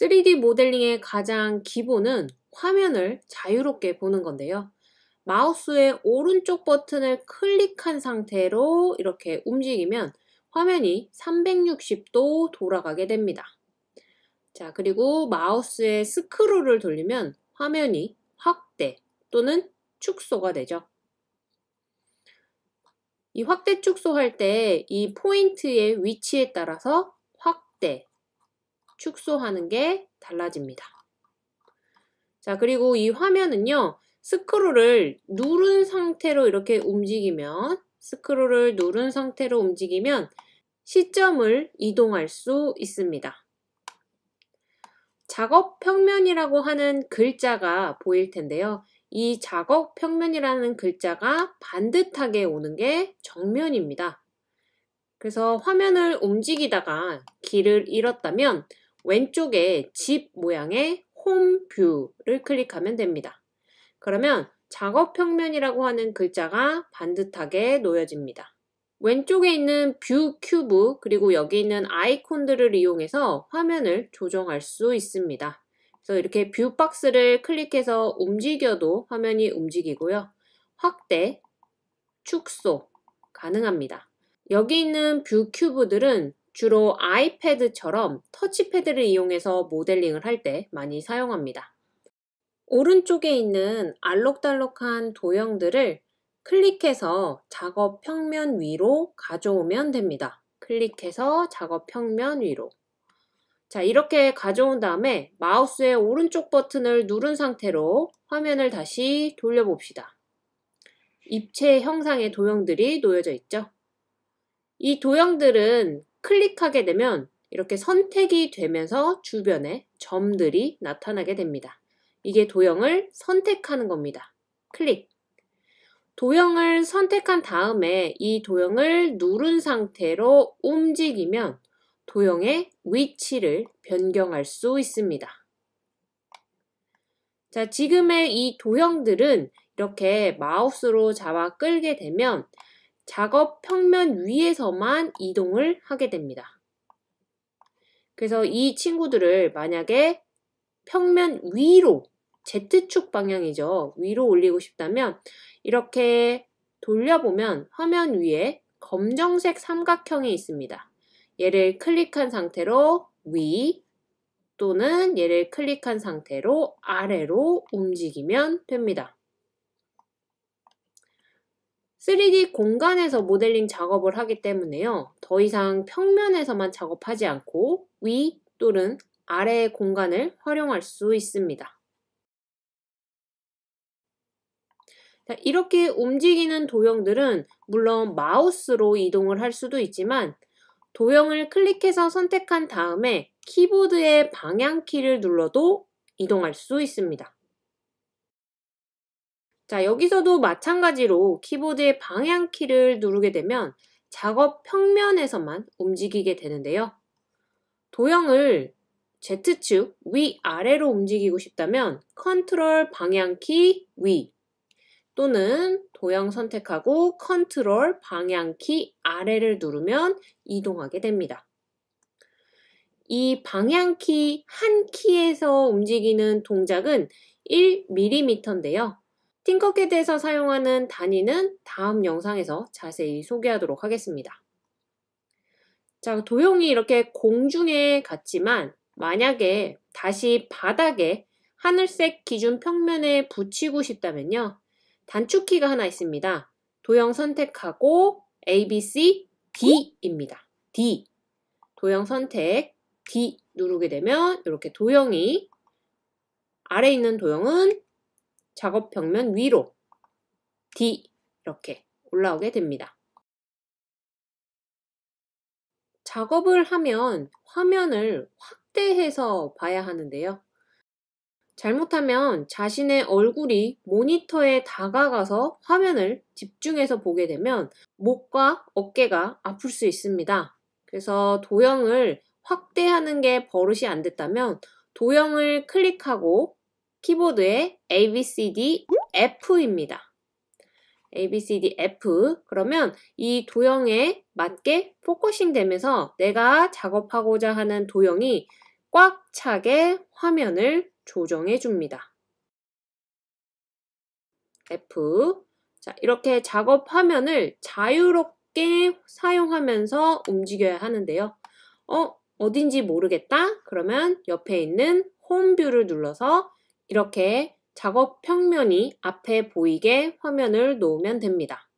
3D 모델링의 가장 기본은 화면을 자유롭게 보는 건데요. 마우스의 오른쪽 버튼을 클릭한 상태로 이렇게 움직이면 화면이 360도 돌아가게 됩니다. 자, 그리고 마우스의 스크롤을 돌리면 화면이 확대 또는 축소가 되죠. 이 확대 축소할 때 이 포인트의 위치에 따라서 확대 축소하는 게 달라집니다. 자, 그리고 이 화면은요. 스크롤을 누른 상태로 이렇게 움직이면 스크롤을 누른 상태로 움직이면 시점을 이동할 수 있습니다. 작업 평면이라고 하는 글자가 보일 텐데요. 이 작업 평면이라는 글자가 반듯하게 오는 게 정면입니다. 그래서 화면을 움직이다가 길을 잃었다면 왼쪽에 집 모양의 홈뷰를 클릭하면 됩니다. 그러면 작업 평면이라고 하는 글자가 반듯하게 놓여집니다. 왼쪽에 있는 뷰 큐브 그리고 여기 있는 아이콘들을 이용해서 화면을 조정할 수 있습니다. 그래서 이렇게 뷰 박스를 클릭해서 움직여도 화면이 움직이고요. 확대, 축소 가능합니다. 여기 있는 뷰 큐브들은 주로 아이패드처럼 터치패드를 이용해서 모델링을 할 때 많이 사용합니다. 오른쪽에 있는 알록달록한 도형들을 클릭해서 작업 평면 위로 가져오면 됩니다. 클릭해서 작업 평면 위로. 자, 이렇게 가져온 다음에 마우스의 오른쪽 버튼을 누른 상태로 화면을 다시 돌려봅시다. 입체 형상의 도형들이 놓여져 있죠. 이 도형들은 클릭하게 되면 이렇게 선택이 되면서 주변에 점들이 나타나게 됩니다. 이게 도형을 선택하는 겁니다. 클릭. 도형을 선택한 다음에 이 도형을 누른 상태로 움직이면 도형의 위치를 변경할 수 있습니다. 자, 지금의 이 도형들은 이렇게 마우스로 잡아 끌게 되면 작업 평면 위에서만 이동을 하게 됩니다. 그래서 이 친구들을 만약에 평면 위로 Z축 방향이죠. 위로 올리고 싶다면 이렇게 돌려보면 화면 위에 검정색 삼각형이 있습니다. 얘를 클릭한 상태로 위 또는 얘를 클릭한 상태로 아래로 움직이면 됩니다. 3D 공간에서 모델링 작업을 하기 때문에요. 더 이상 평면에서만 작업하지 않고 위 또는 아래의 공간을 활용할 수 있습니다. 이렇게 움직이는 도형들은 물론 마우스로 이동을 할 수도 있지만 도형을 클릭해서 선택한 다음에 키보드의 방향키를 눌러도 이동할 수 있습니다. 자, 여기서도 마찬가지로 키보드의 방향키를 누르게 되면 작업 평면에서만 움직이게 되는데요. 도형을 Z축 위아래로 움직이고 싶다면 컨트롤 방향키 위 또는 도형 선택하고 컨트롤 방향키 아래를 누르면 이동하게 됩니다. 이 방향키 한 키에서 움직이는 동작은 1mm인데요. 팅커에 대해서 사용하는 단위는 다음 영상에서 자세히 소개하도록 하겠습니다. 자, 도형이 이렇게 공중에 갔지만 만약에 다시 바닥에 하늘색 기준 평면에 붙이고 싶다면요. 단축키가 하나 있습니다. 도형 선택하고 A, B, C, D입니다. D. 도형 선택 D 누르게 되면 이렇게 도형이 아래 있는 도형은 작업 평면 위로 D 이렇게 올라오게 됩니다. 작업을 하면 화면을 확대해서 봐야 하는데요. 잘못하면 자신의 얼굴이 모니터에 다가가서 화면을 집중해서 보게 되면 목과 어깨가 아플 수 있습니다. 그래서 도형을 확대하는 게 버릇이 안 됐다면 도형을 클릭하고 키보드의 A, B, C, D, F입니다. A, B, C, D, F 그러면 이 도형에 맞게 포커싱 되면서 내가 작업하고자 하는 도형이 꽉 차게 화면을 조정해 줍니다. F 자 이렇게 작업 화면을 자유롭게 사용하면서 움직여야 하는데요. 어? 어딘지 모르겠다? 그러면 옆에 있는 홈뷰를 눌러서 이렇게 작업 평면이 앞에 보이게 화면을 놓으면 됩니다.